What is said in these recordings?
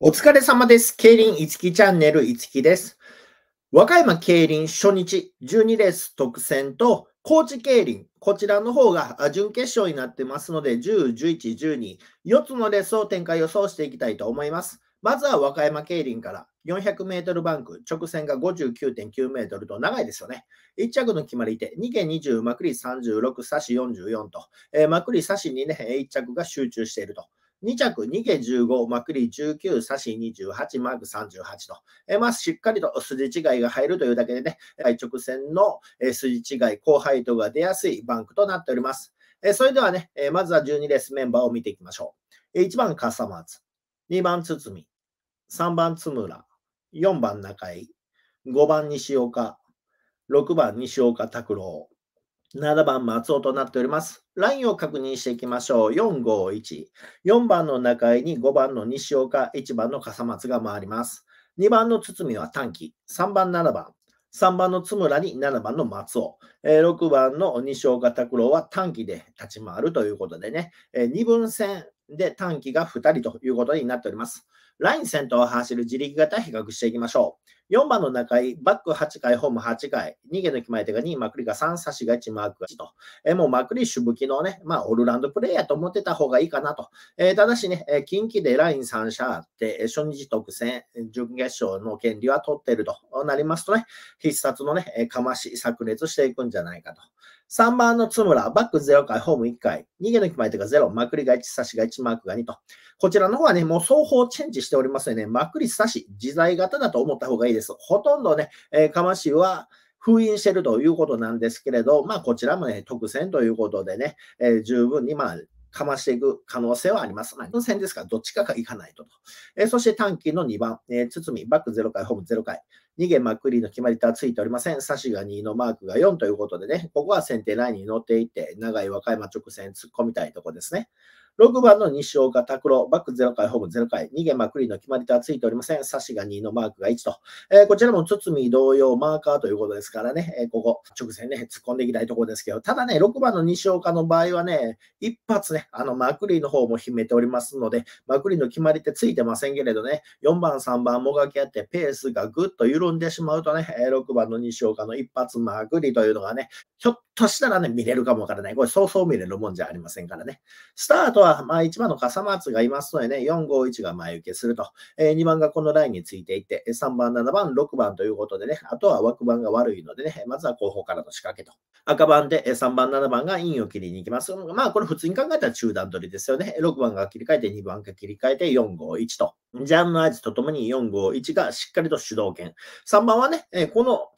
お疲れ様です。競輪いつきチャンネルいつきです。和歌山競輪初日12レース特選と高知競輪、こちらの方が準決勝になってますので、10、11、12、4つのレースを展開予想していきたいと思います。まずは和歌山競輪から400メートルバンク、直線が59.9メートルと長いですよね。1着の決まり手、2件20、まくり36、サシ44と、えー、まくりサシにね、1着が集中していると。2着、2毛15、まくり19、差し28、マーク38と、えまあ、しっかりと筋違いが入るというだけでね、直線の、え筋違い、高配当が出やすいバンクとなっております。えそれではね、えまずは12レースメンバーを見ていきましょう。1番、カサマーズ。2番、堤。3番、津村。4番、中井。5番、西岡。6番、西岡拓郎。7番松尾となっております。ラインを確認していきましょう。4、5、1。4番の中井に5番の西岡、1番の笠松が回ります。2番の堤は短期。3番、7番。3番の津村に7番の松尾、え6番の西岡拓郎は短期で立ち回るということでね、え2分戦で短期が2人ということになっております。ライン先頭を走る自力型比較していきましょう。4番の中井、バック8回、ホーム8回、逃げの決まり手が2、まくりが3、差しが1、マークが1と。えもうまくり主武器のね、まあ、オルランドプレイヤーと思ってた方がいいかなと。えー、ただしね、え近畿でライン3社あって、初日特選、準決勝の権利は取ってるとなりますとね、必殺のね、かまし、炸裂していくんじゃないかと。3番の津村、バック0回、ホーム1回、逃げの決まり手が0、まくりが1、差しが1、マークが2と。こちらの方はね、もう双方チェンジしておりますよね。まくり、差し、自在型だと思った方がいいです。ほとんどね、えー、かましは、封印してるということなんですけれど、まあ、こちらもね、特選ということでね、えー、十分に、まあ、かましていく可能性はあります。まあ、戦ですから、どっちかがいかないとと。えー、そして短期の2番、えー、堤、バック0回、ホーム0回。逃げまくりの決まり手はついておりません。サシが2のマークが4ということでね、ここは先手ラインに乗っていって、長い和歌山直線突っ込みたいとこですね。6番の西岡拓郎、バック0回、ホーム0回、逃げまくりの決まり手はついておりません。差しが2のマークが1と。えー、こちらも堤同様、マーカーということですからね、えー、ここ、直線ね、突っ込んでいきたいところですけど、ただね、6番の西岡の場合はね、一発ね、あの、まくりの方も秘めておりますので、まくりの決まり手ついてませんけれどね、4番、3番、もがき合って、ペースがぐっと緩んでしまうとね、6番の西岡の一発まくりというのがね、ひょっとしたらね、見れるかもわからない。これ、そうそう見れるもんじゃありませんからね。スタートは、まあ、1番の笠松がいますのでね、4、5、1が前受けすると、えー、2番がこのラインについていって、3番、7番、6番ということでね、あとは枠番が悪いのでね、まずは後方からの仕掛けと。赤番で3番、7番がインを切りに行きます。まあ、これ普通に考えたら中段取りですよね。6番が切り替えて、2番が切り替えて、4、5、1と。ジャンの合図とともに4、5、1がしっかりと主導権。3番はね、この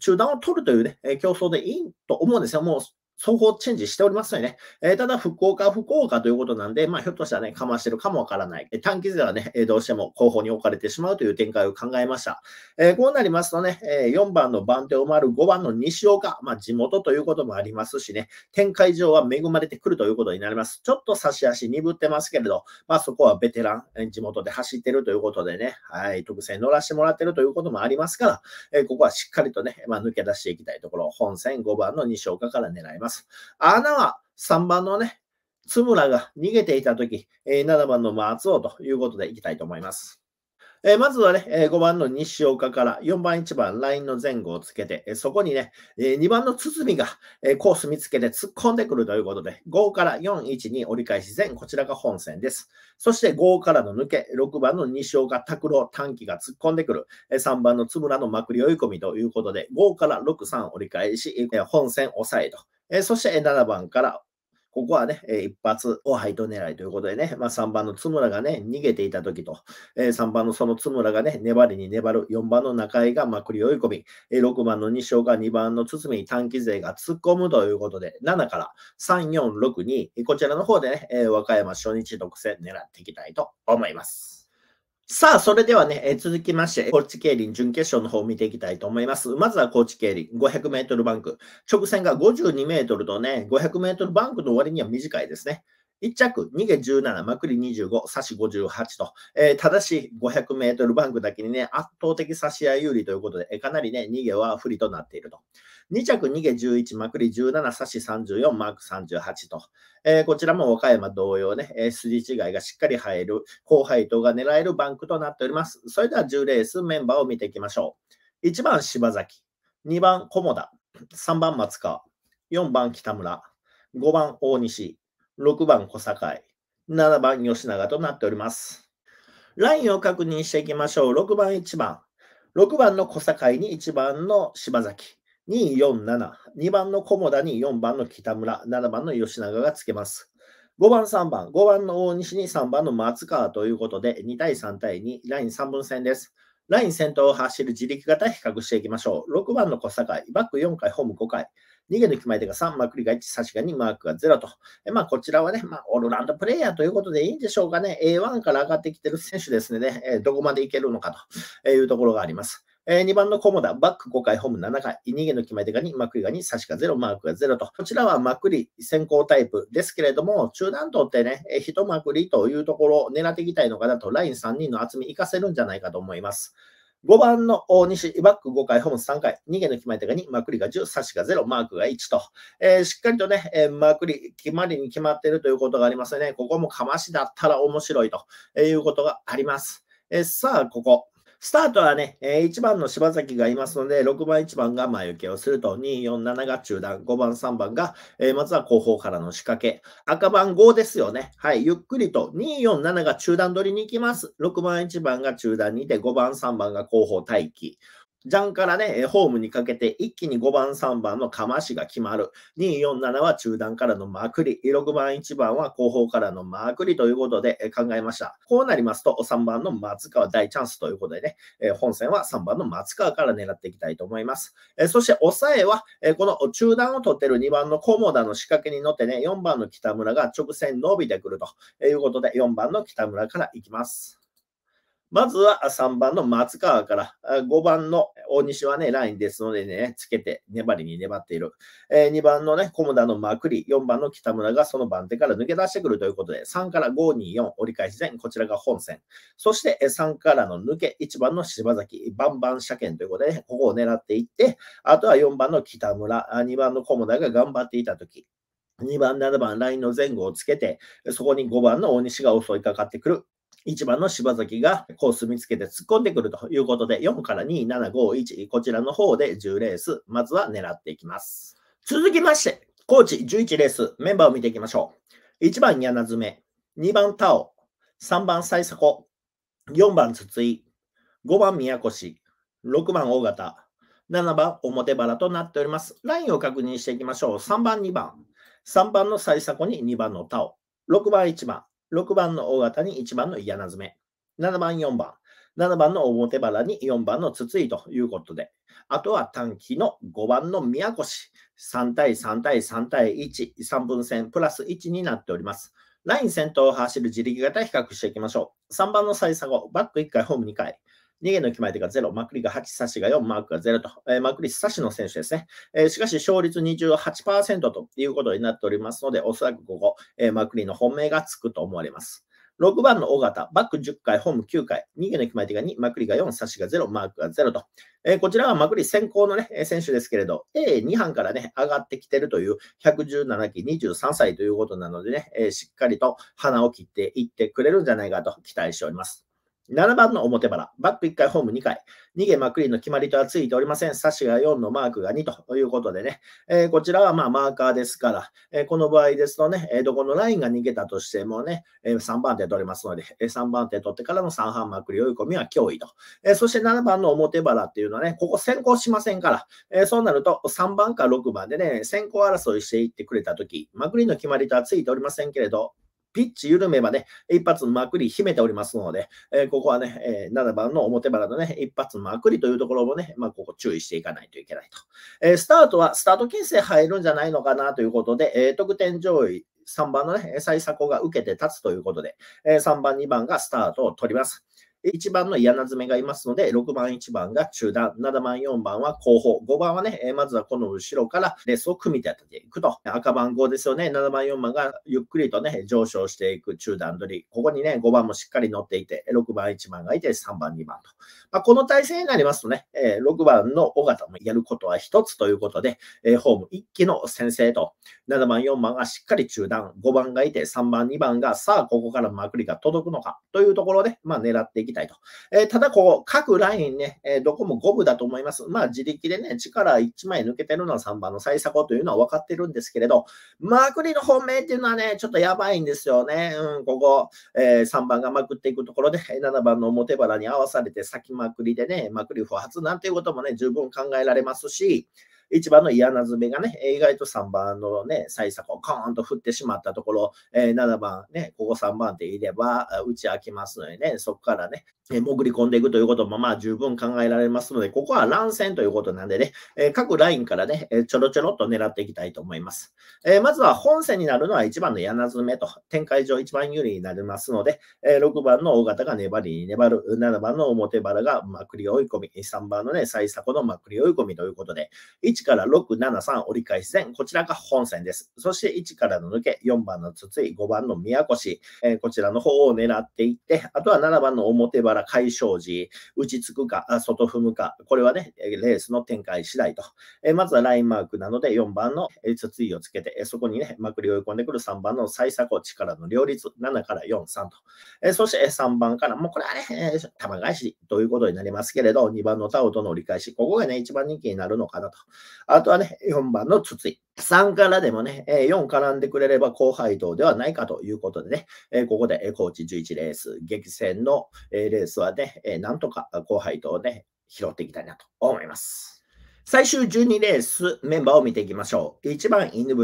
中段を取るというね、競争でいいと思うんですよ。もう双方チェンジしておりますよね。えー、ただ、福岡、福岡ということなんで、まあ、ひょっとしたらね、かましてるかもわからない。短期ではね、どうしても後方に置かれてしまうという展開を考えました。えー、こうなりますとね、4番の番手をまる5番の西岡、まあ、地元ということもありますしね、展開上は恵まれてくるということになります。ちょっと差し足鈍ってますけれど、まあ、そこはベテラン、地元で走ってるということでね、はい、特選乗らせてもらってるということもありますから、えー、ここはしっかりとね、まあ、抜け出していきたいところ、本戦5番の西岡から狙います。ます。穴は3番のね、津村が逃げていたとき、7番の松尾ということでいきたいと思います。えまずはね、え5番の西岡から4番、1番、ラインの前後をつけて、えそこにね、え2番の堤が、えコース見つけて突っ込んでくるということで、5から4、1、2折り返し全、こちらが本線です。そして5からの抜け、6番の西岡拓郎短期が突っ込んでくる、え3番の津村のまくり追い込みということで、5から6、3折り返し、え本線抑えとえー、そして7番から、ここはね、一発を配当狙いということでね、まあ、3番の津村がね、逃げていたときと、えー、3番のその津村がね、粘りに粘る、4番の中井がまくり追い込み、えー、6番の西岡、2番の堤に短期勢が突っ込むということで、7から3、4、6、2、こちらの方でね、えー、和歌山初日独占狙っていきたいと思います。さあ、それではね、え続きまして、高知競輪準決勝の方を見ていきたいと思います。まずは高知競輪500メートルバンク。直線が52メートルとね、500メートルバンクの割には短いですね。1着、逃げ17、まくり25、差し58と、えー、ただし500メートルバンクだけにね、圧倒的差し合い有利ということで、えかなりね、逃げは不利となっていると。2着、逃げ11、まくり17、差し34、マーク38と、えー、こちらも岡山同様ね、えー、筋違いがしっかり入る、後輩等が狙えるバンクとなっております。それでは10レースメンバーを見ていきましょう。1番、柴崎、2番、菰田、3番、松川、4番、北村、5番、大西、6番小堺、7番吉永となっております。ラインを確認していきましょう。6番1番。6番の小井に1番の柴崎。247。2番の菰田に4番の北村。7番の吉永がつけます。5番、3番。5番の大西に3番の松川ということで、2対3対2、ライン3分線です。ライン先頭を走る自力型比較していきましょう。6番の小坂、バック4回、ホーム5回。逃げの決まり手が3、マクリが1、差しが2、マークが0と。えまあ、こちらはね、まあ、オールラウンドプレイヤーということでいいんでしょうかね。A1 から上がってきてる選手ですね、えどこまでいけるのかというところがあります。えー、2番のコモダ、バック5回、ホーム7回、逃げの決まり手が2、マクリが2、差しが0、マークが0と。こちらはマクリ先行タイプですけれども、中段とってね、えー、1マクリというところを狙っていきたいのかなと、ライン3人の厚み活かせるんじゃないかと思います。5番の大西、バック5回、ホーム3回、逃げの決まり手が2、まくりが10、差しが0、マークが1と、えー、しっかりとね、えー、まくり、決まりに決まっているということがありますね。ここもかましだったら面白いということがあります。えー、さあ、ここ、スタートはね、1番の柴崎がいますので、6番、1番が前受けをすると、2、4、7が中段、5番、3番が、まずは後方からの仕掛け、赤番5ですよね。はい、ゆっくりと、2、4、7が中段取りに行きます。6番、1番が中段にて、5番、3番が後方待機。ジャンからね、ホームにかけて一気に5番、3番のましが決まる。2、4、7は中段からのまくり。6番、1番は後方からのまくりということで考えました。こうなりますと、3番の松川大チャンスということでね、本戦は3番の松川から狙っていきたいと思います。そして、抑えは、この中段を取ってる2番のモ田の仕掛けに乗ってね、4番の北村が直線伸びてくるということで、4番の北村からいきます。まずは3番の松川から、5番の大西はね、ラインですのでね、つけて粘りに粘っている。えー、2番のね、小村のまくり、4番の北村がその番手から抜け出してくるということで、3から5、2、4、折り返し前、こちらが本線。そして3からの抜け、1番の柴崎、バンバン車検ということで、ね、ここを狙っていって、あとは4番の北村、2番の小村が頑張っていたとき、2番、7番、ラインの前後をつけて、そこに5番の大西が襲いかかってくる。1番の柴崎がコース見つけて突っ込んでくるということで、4から2、7、5、1、こちらの方で10レース、まずは狙っていきます。続きまして、コーチ11レース、メンバーを見ていきましょう。1番、柳詰、2番、タオ、3番、サコ。4番、筒井、5番、宮越、6番、大型、7番、表原となっております。ラインを確認していきましょう。3番、2番。3番の最子に2番のタオ。6番、1番。6番の大型に1番の嫌な詰め。7番、4番。7番の表原に4番の筒井ということで。あとは短期の5番の宮越。3対3対3対1。3分線プラス1になっております。ライン先頭を走る自力型比較していきましょう。3番の最差後、バック1回、ホーム2回。逃弦の決まり手が0、まくりが8、差しが4、マークが0と、えー、マクリ、の選手ですね。えー、しかし、勝率28%ということになっておりますので、おそらくここ、えー、マの本命がつくと思われます。6番の尾形、バック10回、ホーム9回、逃げの決まり手が2、まくりが4、差しが0、マークが0と。えー、こちらはまくり先行の、ね、選手ですけれど、A2 班からね、上がってきてるという117期23歳ということなのでね、えー、しっかりと花を切っていってくれるんじゃないかと期待しております。7番の表腹、バック1回、ホーム2回、逃げまくりの決まりとはついておりません。サシが4のマークが2ということでね、えー、こちらはまマーカーですから、えー、この場合ですとね、えー、どこのラインが逃げたとしてもね、え3番手取れますので、え3番手取ってからの3半まくり追い込みは脅威と、えそして7番の表腹っていうのはね、ここ先行しませんから、えそうなると3番か6番でね、先行争いしていってくれたとき、まくりの決まりとはついておりませんけれど、ピッチ緩めばね、一発のまくり秘めておりますので、えー、ここはね、えー、7番の表原のね、一発のまくりというところもね、まあ、ここ注意していかないといけないと。えー、スタートは、スタート形成入るんじゃないのかなということで、えー、得点上位、3番のね、最作が受けて立つということで、え3番、2番がスタートを取ります。1番の柳詰がいますので、6番、1番が中段、7番、4番は後方、5番はね、まずはこの後ろからレースを組み立てていくと。赤番号ですよね、7番、4番がゆっくりとね、上昇していく中段取り。ここにね、5番もしっかり乗っていて、6番、1番がいて、3番、2番と。まあ、この体制になりますとね、6番の尾形もやることは1つということで、ホーム1期の先生と、7番、4番がしっかり中段、5番がいて、3番、2番がさあ、ここからまくりが届くのかというところで、まあ、狙っていきたいと。えー、ただ、こう、各ラインね、えー、どこも五分だと思います。まあ、自力でね、力1枚抜けてるのは3番の最迫というのは分かってるんですけれど、マークリの本命っていうのはね、ちょっとやばいんですよね。うん、ここ、えー、3番がまくっていくところで、7番の表腹に合わされて先まくりでね、まくり不発なんていうこともね、十分考えられますし、1番の嫌な詰めがね、意外と3番のね、最作をコーンと振ってしまったところ、えー、7番ね、ここ3番でいれば打ち明けますのでね、そこからね、え潜り込んでいくということもまあ十分考えられますので、ここは乱戦ということなんでね、え各ラインからね、えちょろちょろっと狙っていきたいと思います。えまずは本戦になるのは1番の柳詰と、展開上一番有利になりますので、え6番の大型が粘りに粘る、7番の表腹がまくり追い込み、3番のね、最迫のまくり追い込みということで、1から6、7、3折り返し戦、こちらが本戦です。そして1からの抜け、4番の筒井、5番の宮越、えこちらの方を狙っていって、あとは7番の表腹ら解消時、打ちつくか、外踏むか、これはね、レースの展開次第と。えまずはラインマークなので、4番の筒井をつけて、そこにね、まくり追い込んでくる3番の最左高力の両立、7から4、3と。えそして3番から、もうこれはね、玉返しということになりますけれど、2番のタオとの折り返し、ここがね、一番人気になるのかなと。あとはね、4番の筒井。3からでもね、4絡んでくれれば高配当ではないかということでね、ここで高知11レース、激戦のレースはね、なんとか高配当で拾っていきたいなと思います。最終12レース、メンバーを見ていきましょう。1番犬伏、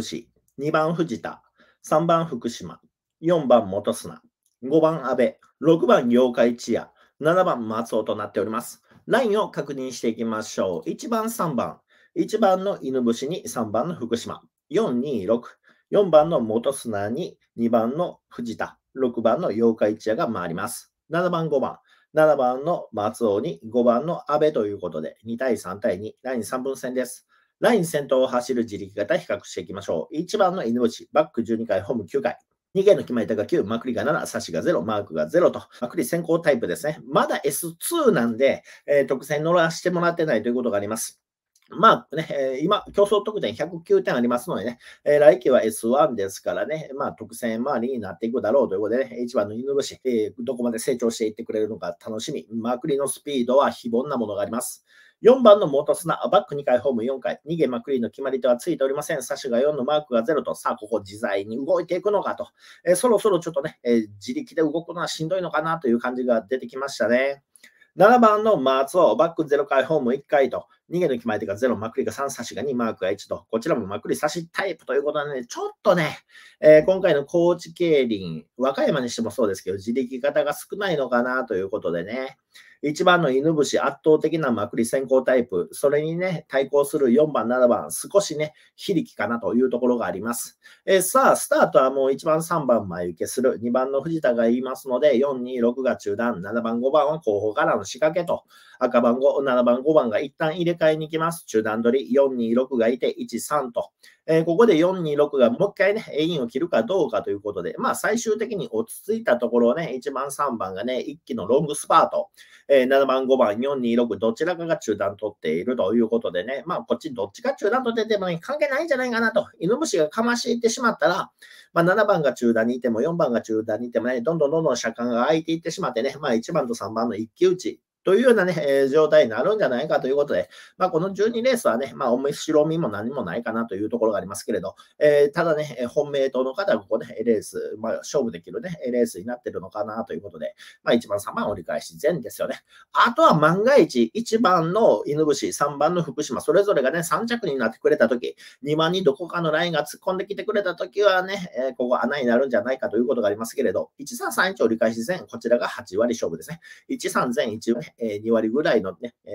2番藤田、3番福島、4番元砂、5番安倍、6番妖怪千夜、7番松尾となっております。ラインを確認していきましょう。1番、3番、1番の犬伏に3番の福島、426、4番の元砂に2番の藤田、6番の八日一夜が回ります。7番、5番、7番の松尾に5番の阿部ということで、2対3対2、ライン3分戦です。ライン先頭を走る自力型比較していきましょう。1番の犬伏、バック12回、ホーム9回。2件の決まり手が9、まくりが7、差しが0、マークが0と、まくり先行タイプですね。まだ S2 なんで、えー、特選乗らせてもらってないということがあります。まあね、今、競争得点109点ありますのでね、え来季は S1 ですからね、まあ、特選周りになっていくだろうということでね、1番の犬伏、えどこまで成長していってくれるのか楽しみ。まくりのスピードは非凡なものがあります。4番の元砂、バック2回、ホーム4回、逃げまくりの決まり手はついておりません。サシが4のマークが0と、さあ、ここ自在に動いていくのかと、えそろそろちょっとね、え自力で動くのはしんどいのかなという感じが出てきましたね。7番の松尾、バック0回、ホーム1回と、逃げの決まり手が0、まくりが3、差しが2、マークが1と、こちらもまくり差しタイプということなね、で、ちょっとね、えー、今回の高知競輪、和歌山にしてもそうですけど、自力型が少ないのかなということでね、一番の犬伏、圧倒的なまくり先行タイプ、それにね、対抗する4番、7番、少しね、非力かなというところがあります。えー、さあ、スタートはもう1番、3番、前受けする、2番の藤田が言いますので、4、2、6が中断、7番、5番は後方からの仕掛けと。赤番号、7番、5番が一旦入れ替えに行きます。中段取り、426がいて、13と。えー、ここで426がもう一回ね、インを切るかどうかということで、まあ最終的に落ち着いたところをね、1番、3番がね、一気のロングスパート、えー、7番、5番、426、どちらかが中段取っているということでね、まあこっちどっちが中段取ってても、ね、関係ないんじゃないかなと、犬虫がかましいってしまったら、まあ7番が中段にいても、4番が中段にいてもね、どんどんどんどん車間が空いていってしまってね、まあ1番と3番の一騎打ちというようなね、えー、状態になるんじゃないかということで、まあ、この12レースはね、まあ、面白みも何もないかなというところがありますけれど、えー、ただね、本命党の方はここね、レース、まあ、勝負できるね、レースになってるのかなということで、まあ、1番、3番折り返し全ですよね。あとは万が一、1番の犬伏、3番の福島、それぞれがね、3着になってくれたとき、2番にどこかのラインが突っ込んできてくれたときはね、えー、ここ穴になるんじゃないかということがありますけれど、1、3、3、1折り返し全、こちらが8割勝負ですね。1、3、全、1、え2割ぐらいのね、え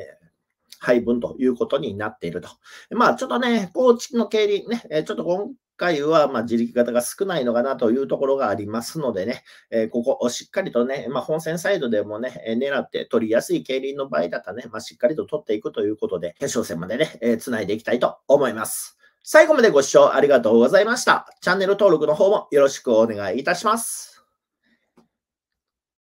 配分ということになっていると。まあ、ちょっとね、高知の経理ね、ちょっと今回はま自力型が少ないのかなというところがありますのでね、えここをしっかりとね、まあ、本戦サイドでもね、狙って取りやすい競輪の場合だったらね、まあ、しっかりと取っていくということで、決勝戦までね、えー、繋いでいきたいと思います。最後までご視聴ありがとうございました。チャンネル登録の方もよろしくお願いいたします。